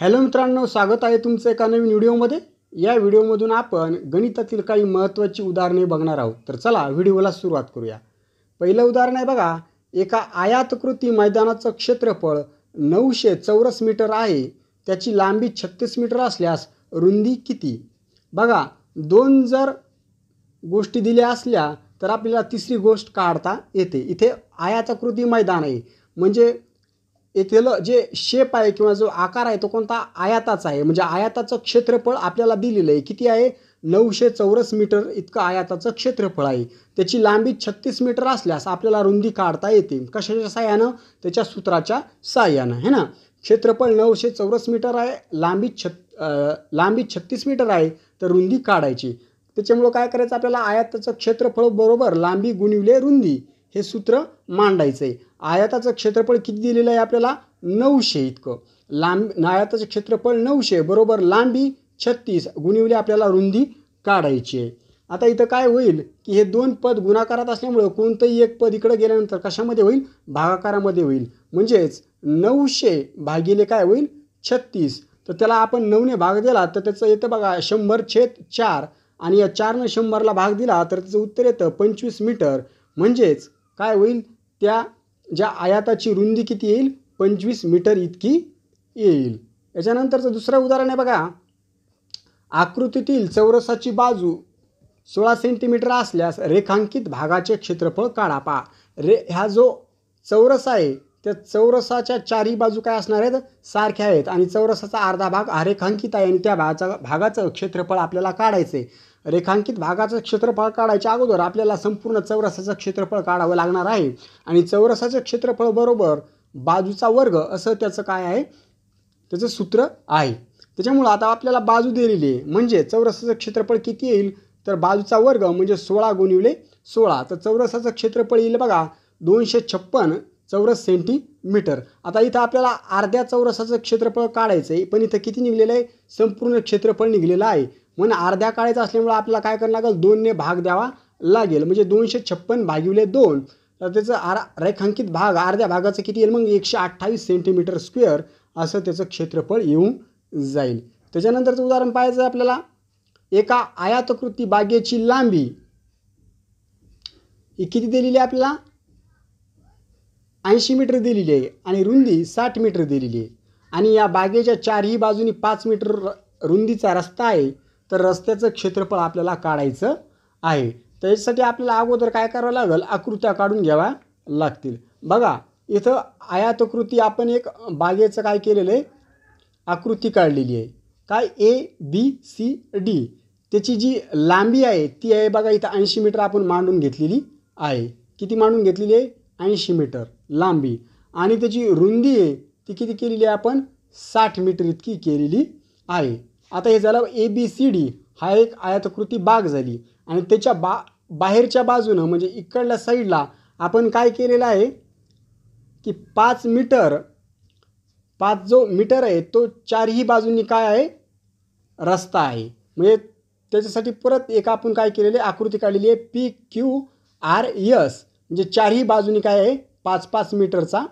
hello मित्रांनो स्वागत आहे तुमचं एका नवीन व्हिडिओमध्ये या व्हिडिओमधून आपण गणितातील काही महत्त्वाची उदाहरणे बघणार आहोत तर चला व्हिडिओला सुरुवात करूया पहिलं उदाहरण आहे बघा एका आयातकृती मैदानाचं क्षेत्रफळ नऊशे चौरस मीटर आहे त्याची लांबी छत्तीस मीटर असल्यास रुंदी किती बघा दोन जर गोष्टी दिल्या असल्या तर आपल्याला तिसरी गोष्ट काढता येते इथे आयातकृती मैदान आहे म्हणजे येथील जे शेप आहे किंवा जो आकार आहे तो कोणता आयाताचा आहे म्हणजे आयाताचं क्षेत्रफळ आपल्याला दिलेलं आहे किती आहे नऊशे चौरस मीटर इतकं आयाताचं क्षेत्रफळ आहे त्याची लांबी छत्तीस मीटर असल्यास आपल्याला रुंदी काढता येते कशाच्या साह्यानं त्याच्या सूत्राच्या साह्यानं है ना क्षेत्रफळ नऊशे चौरस मीटर आहे लांबी छ लांबी छत्तीस मीटर आहे तर रुंदी काढायची त्याच्यामुळं काय करायचं आपल्याला आयाताचं क्षेत्रफळ बरोबर लांबी गुणिवले रुंदी हे सूत्र मांडायचं आहे आयाताचं क्षेत्रफळ किती दिलेलं आहे आपल्याला नऊशे इतकं लांब आयाताचं क्षेत्रफळ नऊशे बरोबर लांबी छत्तीस गुणिवली आपल्याला रुंदी काढायची आहे आता इथं काय होईल की हे दोन पद गुणाकारात असल्यामुळं कोणतंही एक पद इकडं गेल्यानंतर कशामध्ये होईल भागाकारामध्ये होईल म्हणजेच नऊशे भागिले काय होईल छत्तीस तर त्याला आपण नऊने भाग दिला तर त्याचं येतं बघा शंभर छेद चार आणि या चारनं शंभरला भाग दिला तर त्याचं उत्तर येतं पंचवीस मीटर म्हणजेच काय होईल त्या ज्या आयाताची रुंदी किती येईल पंचवीस मीटर इतकी येईल याच्यानंतरचं दुसरं उदाहरण आहे बघा आकृतीतील चौरसाची बाजू सोळा सेंटीमीटर असल्यास रेखांकित भागाचे क्षेत्रफळ काढा पा रे ह्या जो चौरस आहे त्या चौरसाच्या चारही बाजू काय असणार आहेत सारख्या आहेत आणि चौरसाचा अर्धा भाग हा रेखांकित आहे आणि त्या भागाचा भागाचं क्षेत्रफळ आपल्याला काढायचं आहे रेखांकित भागाचं क्षेत्रफळ काढायच्या अगोदर आपल्याला संपूर्ण चौरसाचं क्षेत्रफळ काढावं लागणार आहे आणि चौरसाचं क्षेत्रफळ बरोबर बाजूचा वर्ग असं त्याचं काय आहे त्याचं सूत्र आहे त्याच्यामुळं आता आपल्याला बाजू दिलेली आहे म्हणजे चौरसाचं क्षेत्रफळ किती येईल तर बाजूचा वर्ग म्हणजे सोळा गुणिवले सोळा तर चौरसाचं क्षेत्रफळ येईल बघा दोनशे छप्पन चौरस सेंटीमीटर आता इथं आपल्याला अर्ध्या चौरसाचं क्षेत्रफळ काढायचं आहे पण इथं किती निघलेलं आहे संपूर्ण क्षेत्रफळ निघलेलं आहे म्हणून अर्ध्या काढायचं असल्यामुळे आपल्याला काय करावं लागेल दोनने भाग द्यावा लागेल म्हणजे दोनशे छप्पन भागिले दोन तर त्याचं आर रेखांकित भाग अर्ध्या भागाचं किती येईल मग एकशे अठ्ठावीस सेंटीमीटर स्क्वेअर असं त्याचं क्षेत्रफळ येऊन जाईल त्याच्यानंतरचं उदाहरण पाहायचं आपल्याला एका आयातकृती बागेची लांबी ही किती दिलेली आपल्याला ऐंशी मीटर दिलेली आहे आणि रुंदी साठ मीटर दिलेली आहे आणि या बागेच्या चारही बाजूनी पाच मीटर रुंदीचा रस्ता आहे तर रस्त्याचं क्षेत्रफळ आपल्याला काढायचं आहे त्याच्यासाठी आपल्याला अगोदर काय करावं लागेल आकृत्या काढून घ्याव्या लागतील बघा इथं आयातकृती आपण एक बागेचं काय केलेलं आहे आकृती काढलेली आहे काय ए बी सी डी त्याची जी लांबी आहे ती आहे बघा इथं ऐंशी मीटर आपण मांडून घेतलेली आहे किती मांडून घेतलेली आहे ऐंशी मीटर लांबी आणि त्याची रुंदी आहे ती किती केलेली आहे आपण साठ मीटर इतकी केलेली आहे आता हे झालं ए बी सी डी हा एक आयातकृती बाग झाली आणि त्याच्या बा बाहेरच्या बाजूनं म्हणजे इकडल्या साईडला आपण काय केलेलं आहे की पाच मीटर पाच जो मीटर आहे तो चारही बाजूंनी काय आहे रस्ता आहे म्हणजे त्याच्यासाठी परत एक आपण काय केलेली आहे आकृती काढलेली आहे पी क्यू आर यस म्हणजे चारही बाजूनी काय आहे पाच पाच मीटरचा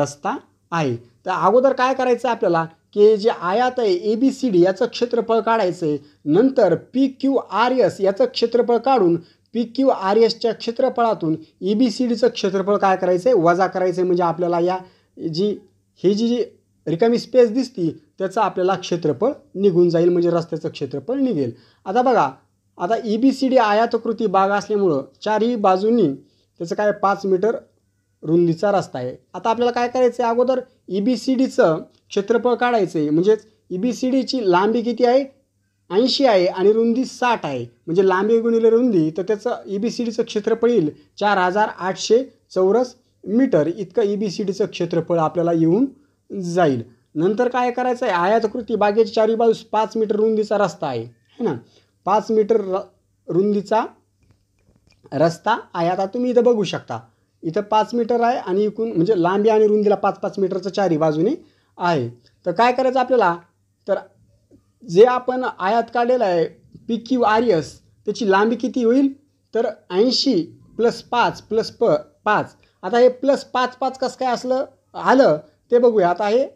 रस्ता आहे तर अगोदर काय करायचं आहे आपल्याला की जे आयात आहे ए बी सी डी याचं क्षेत्रफळ काढायचं आहे नंतर पी क्यू आर एस याचं क्षेत्रफळ काढून पी क्यू आर एसच्या क्षेत्रफळातून ए बी सी डीचं क्षेत्रफळ काय करायचं आहे वजा करायचं आहे म्हणजे आपल्याला या जी ही जी जी रिकामी स्पेस दिसती त्याचं आपल्याला क्षेत्रफळ निघून जाईल म्हणजे रस्त्याचं क्षेत्रफळ निघेल आता बघा आता ए बी सी डी आयातकृती बाग असल्यामुळं चारही बाजूंनी त्याचं काय पाच मीटर रुंदीचा रस्ता आहे आता आपल्याला काय करायचं आहे अगोदर ई बी सी डीचं क्षेत्रफळ काढायचं आहे म्हणजेच ई बी सी डीची लांबी किती आहे ऐंशी आहे आणि रुंदी साठ आहे म्हणजे लांबी गुणिले रुंदी तर त्याचं ई बी सी डीचं क्षेत्रफळ येईल चार हजार आठशे चौरस मीटर इतकं ई बी सी डीचं क्षेत्रफळ आपल्याला येऊन जाईल नंतर काय करायचं आहे आयातकृती बागेच्या चारही बाजूस पाच मीटर रुंदीचा रस्ता आहे है ना पाच मीटर र रुंदीचा रस्ता आहे आता तुम्ही इथं बघू शकता इथं पाच मीटर आहे आणि एकूण म्हणजे लांबी आणि रुंदीला पाच पाच मीटरचं चारही बाजूने आहे तर काय करायचं आपल्याला तर जे आपण आयात काढलेलं आहे पी क्यू आर एस त्याची लांबी किती होईल तर ऐंशी प्लस पाच प्लस प पाच आता हे प्लस पाच पाच कसं काय असलं आलं ते बघूया आता हे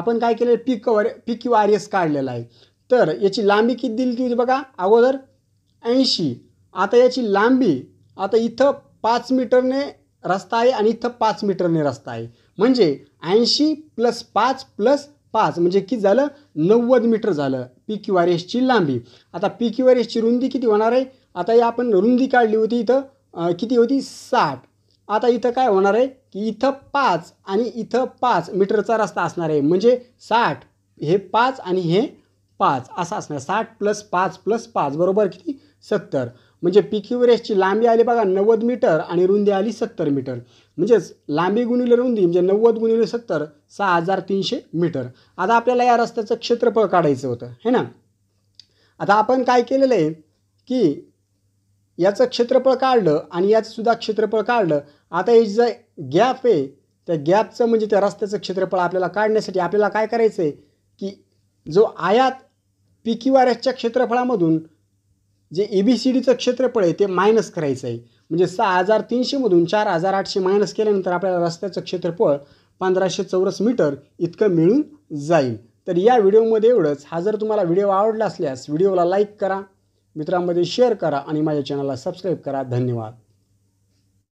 आपण काय केलं P cover P Q R S काढलेलं आहे तर याची लांबी किती दिली होती बघा अगोदर ऐंशी आता याची लांबी आता इथं पाच मीटरने रस्ता आहे आणि इथं पाच मीटरने रस्ता आहे म्हणजे ऐंशी प्लस पाच प्लस पाच म्हणजे किती झालं नव्वद मीटर झालं पी क्यू आर एसची लांबी आता पी क्यू आर एसची रुंदी किती होणार आहे आता या आपण रुंदी काढली होती इथं किती होती साठ आता इथं काय होणार आहे की इथं पाच आणि इथं पाच मीटरचा रस्ता असणार आहे म्हणजे साठ हे पाच आणि हे पाच असा असणार साठ प्लस पाच प्लस पाच बरोबर किती सत्तर म्हणजे क्यू रेसची लांबी आली बघा नव्वद मीटर आणि रुंदी आली सत्तर मीटर म्हणजेच लांबी गुणिले रुंदी म्हणजे नव्वद गुणिले सत्तर सहा हजार तीनशे मीटर आता आपल्याला या रस्त्याचं क्षेत्रफळ काढायचं होतं है ना आता आपण काय केलेलं आहे की याचं क्षेत्रफळ काढलं आणि सुद्धा क्षेत्रफळ काढलं आता हे जे गॅप आहे त्या गॅपचं म्हणजे त्या रस्त्याचं क्षेत्रफळ आपल्याला काढण्यासाठी आपल्याला काय करायचं आहे की जो आयात पी क्यू आर एसच्या क्षेत्रफळामधून जे ए बी सी डीचं क्षेत्रफळ आहे ते मायनस करायचं आहे म्हणजे सहा हजार तीनशेमधून चार हजार आठशे मायनस केल्यानंतर आपल्याला रस्त्याचं क्षेत्रफळ पंधराशे चौरस मीटर इतकं मिळून जाईल तर या व्हिडिओमध्ये एवढंच हा जर तुम्हाला व्हिडिओ आवडला असल्यास व्हिडिओला लाईक करा मित्रांमध्ये शेअर करा आणि माझ्या चॅनलला सबस्क्राईब करा धन्यवाद